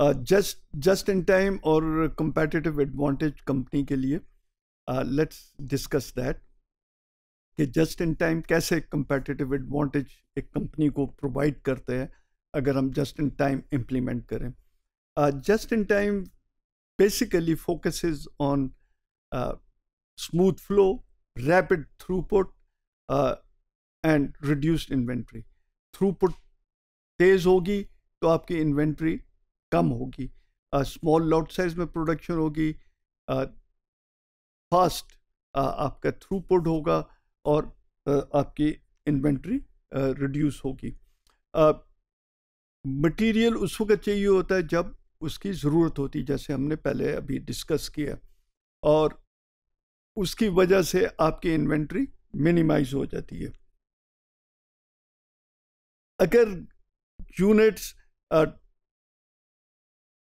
just just in time और competitive advantage company के लिए लेट्स डिस्कस दैट कि जस्ट इन टाइम कैसे कंपेटिटिव एडवांटेज एक कंपनी को प्रोवाइड करते हैं अगर हम जस्ट इन टाइम इम्प्लीमेंट करें just in time basically focus on smooth flow rapid throughput and reduced inventory throughput तेज़ होगी तो आपकी इन्वेंट्री कम होगी स्मॉल लॉट साइज में प्रोडक्शन होगी फास्ट आपका थ्रूपुट होगा और uh, आपकी इन्वेंट्री रिड्यूस uh, होगी मटेरियल उस वक्त चाहिए होता है जब उसकी ज़रूरत होती जैसे हमने पहले अभी डिस्कस किया और उसकी वजह से आपकी इन्वेंट्री मिनिमाइज हो जाती है अगर यूनिट्स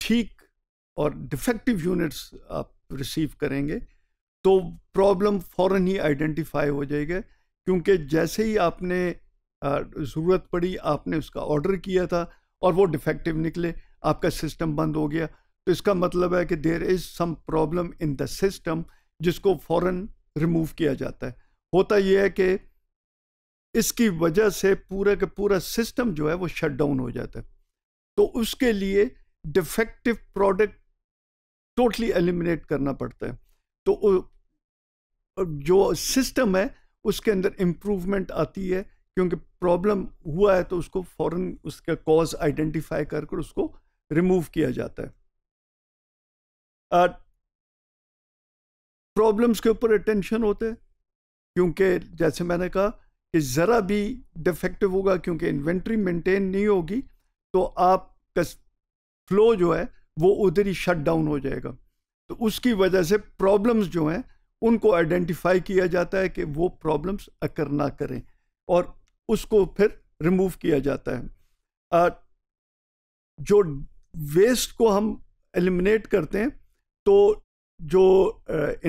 ठीक और डिफेक्टिव यूनिट्स आप रिसीव करेंगे तो प्रॉब्लम फ़ौर ही आइडेंटिफाई हो जाएगा क्योंकि जैसे ही आपने ज़रूरत पड़ी आपने उसका ऑर्डर किया था और वो डिफेक्टिव निकले आपका सिस्टम बंद हो गया तो इसका मतलब है कि there is some problem in the system जिसको फ़ौर रिमूव किया जाता है होता यह है कि इसकी वजह से पूरा का पूरा सिस्टम जो है वो शट डाउन हो जाता है तो उसके लिए डिफेक्टिव प्रोडक्ट टोटली एलिमिनेट करना पड़ता है तो जो सिस्टम है उसके अंदर इम्प्रूवमेंट आती है क्योंकि प्रॉब्लम हुआ है तो उसको फौरन उसका कॉज आइडेंटिफाई कर कर उसको रिमूव किया जाता है प्रॉब्लम्स के ऊपर अटेंशन होते हैं क्योंकि जैसे मैंने कहा कि ज़रा भी डिफेक्टिव होगा क्योंकि इन्वेंट्री मेंटेन नहीं होगी तो आप फ्लो जो है वो उधर ही शट डाउन हो जाएगा तो उसकी वजह से प्रॉब्लम्स जो हैं उनको आइडेंटिफाई किया जाता है कि वो प्रॉब्लम्स अकर ना करें और उसको फिर रिमूव किया जाता है जो वेस्ट को हम एलिमिनेट करते हैं तो जो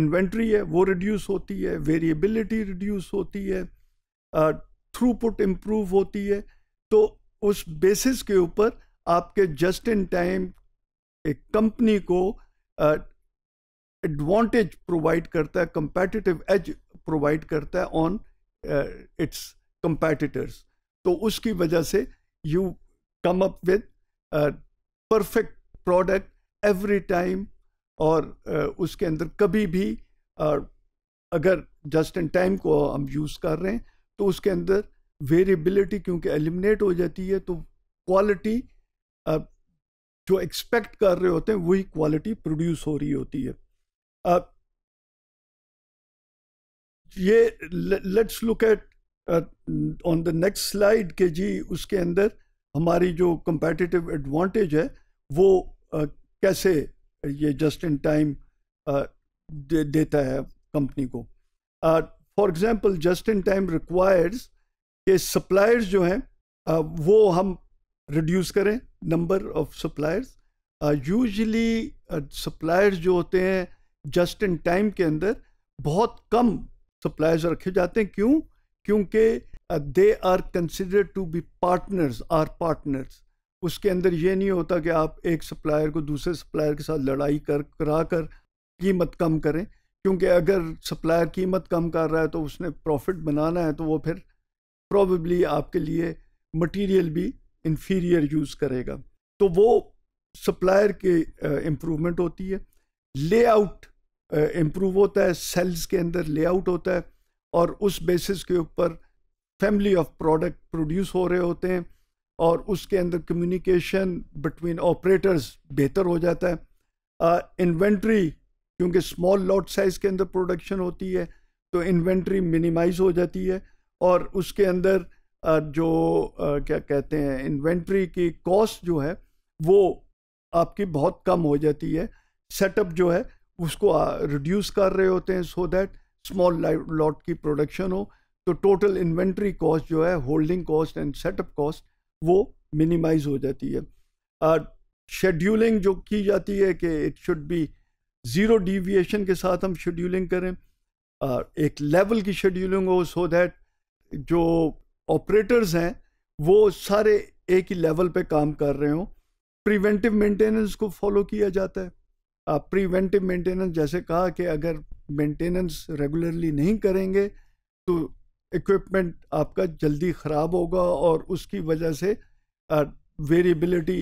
इन्वेंट्री है वो रिड्यूस होती है वेरिएबिलिटी रिड्यूस होती है थ्रूपुट इम्प्रूव होती है तो उस बेसिस के ऊपर आपके जस्ट इन टाइम एक कंपनी को एडवांटेज प्रोवाइड करता है कंपेटिटिव एज प्रोवाइड करता है ऑन इट्स कंपेटिटर्स तो उसकी वजह से you come up with perfect product every time और uh, उसके अंदर कभी भी uh, अगर जस्ट इन टाइम को हम यूज़ कर रहे हैं तो उसके अंदर वेरिएबिलिटी क्योंकि एलिमिनेट हो जाती है तो क्वालिटी जो एक्सपेक्ट कर रहे होते हैं वही क्वालिटी प्रोड्यूस हो रही होती है ये let's look at on the next slide के जी उसके अंदर हमारी जो कंपेटिटिव एडवांटेज है वो uh, कैसे ये जस्ट इन टाइम देता है कंपनी को for example just in time requires के सप्लायर्स जो हैं uh, वो हम रिड्यूस करें number of suppliers usually suppliers जो होते हैं जस्ट इन टाइम के अंदर बहुत कम सप्लायर्स रखे जाते हैं क्यों क्योंकि they are consider to be partners or partners उसके अंदर ये नहीं होता कि आप एक सप्लायर को दूसरे सप्लायर के साथ लड़ाई कर करा कर कीमत कम करें क्योंकि अगर सप्लायर कीमत कम कर रहा है तो उसने प्रॉफिट बनाना है तो वो फिर प्रॉबली आपके लिए मटेरियल भी इन्फीरियर यूज़ करेगा तो वो सप्लायर के इम्प्रूवमेंट होती है लेआउट इम्प्रूव होता है सेल्स के अंदर लेआउट होता है और उस बेसिस के ऊपर फैमिली ऑफ प्रोडक्ट प्रोड्यूस हो रहे होते हैं और उसके अंदर कम्युनिकेशन बिटवीन ऑपरेटर्स बेहतर हो जाता है इन्वेंट्री uh, क्योंकि स्मॉल लॉट साइज़ के अंदर प्रोडक्शन होती है तो इन्वेंट्री मिनिमाइज हो जाती है और उसके अंदर जो क्या कहते हैं इन्वेंट्री की कॉस्ट जो है वो आपकी बहुत कम हो जाती है सेटअप जो है उसको रिड्यूस कर रहे होते हैं सो दैट स्मॉल लॉट की प्रोडक्शन हो तो टोटल इन्वेंट्री कॉस्ट जो है holding cost and setup cost वो मिनिमाइज हो जाती है शेड्यूलिंग जो की जाती है कि it should be zero deviation के साथ हम शेड्यूलिंग करें uh, एक लेवल की शेड्यूलिंग हो सो so दैट जो ऑपरेटर्स हैं वो सारे एक ही लेवल पे काम कर रहे हो प्रिवेंटिव मेंटेनेंस को फॉलो किया जाता है आप प्रिवेंटिव मेंटेनेंस जैसे कहा कि अगर मेंटेनेंस रेगुलरली नहीं करेंगे तो इक्विपमेंट आपका जल्दी ख़राब होगा और उसकी वजह से वेरिएबिलिटी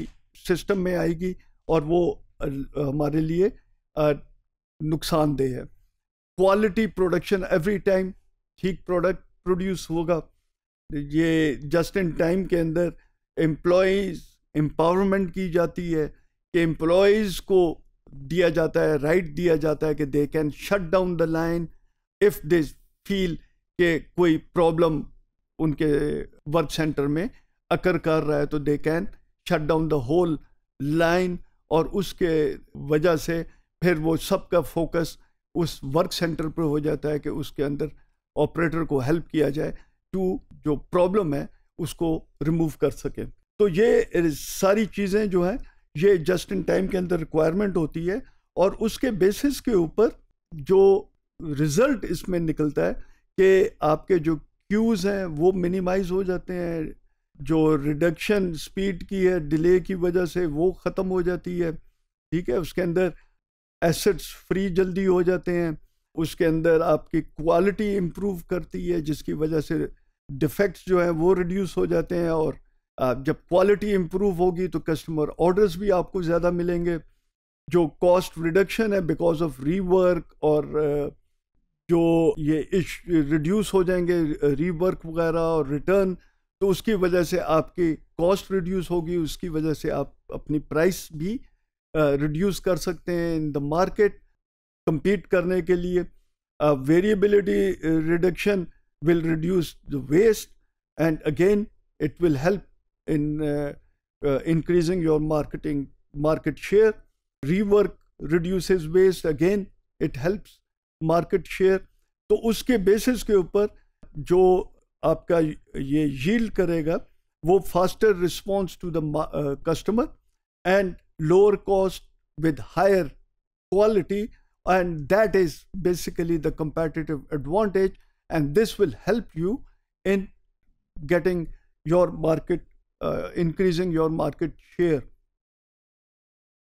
सिस्टम में आएगी और वो हमारे लिए नुकसानदेह है क्वालिटी प्रोडक्शन एवरी टाइम ठीक प्रोडक्ट प्रोड्यूस होगा ये जस्ट इन टाइम के अंदर एम्प्लॉज एम्पावरमेंट की जाती है कि एम्प्लॉज को दिया जाता है राइट दिया जाता है कि they can shut down the line if they feel के कोई प्रॉब्लम उनके वर्क सेंटर में अकर कर रहा है तो they can shut down the whole line और उसके वजह से फिर वो सबका फोकस उस वर्क सेंटर पर हो जाता है कि उसके अंदर ऑपरेटर को हेल्प किया जाए टू जो प्रॉब्लम है उसको रिमूव कर सके तो ये सारी चीज़ें जो हैं ये जस्ट इन टाइम के अंदर रिक्वायरमेंट होती है और उसके बेसिस के ऊपर जो रिज़ल्ट इसमें निकलता है कि आपके जो क्यूज़ हैं वो मिनिमाइज हो जाते हैं जो रिडक्शन स्पीड की है डिले की वजह से वो ख़त्म हो जाती है ठीक है उसके अंदर एसेट्स फ्री जल्दी हो जाते हैं उसके अंदर आपकी क्वालिटी इम्प्रूव करती है जिसकी वजह से डिफेक्ट्स जो है वो रिड्यूस हो जाते हैं और जब क्वालिटी इम्प्रूव होगी तो कस्टमर ऑर्डर्स भी आपको ज़्यादा मिलेंगे जो कॉस्ट रिडक्शन है बिकॉज ऑफ रीवर्क और जो ये रिड्यूस हो जाएंगे रीवर्क वगैरह और रिटर्न तो उसकी वजह से आपकी कॉस्ट रिड्यूस होगी उसकी वजह से आप अपनी प्राइस भी रिड्यूस कर सकते हैं इन द मार्केट कम्पीट करने के लिए variability reduction will reduce the waste and again it will help in uh, uh, increasing your marketing market share rework reduces waste again it helps market share So, उसके बेसिस के ऊपर जो yield ये yield faster response to the to uh, customer and lower cost with higher quality, and that is basically the competitive advantage and this will help you in getting your market uh, increasing your market share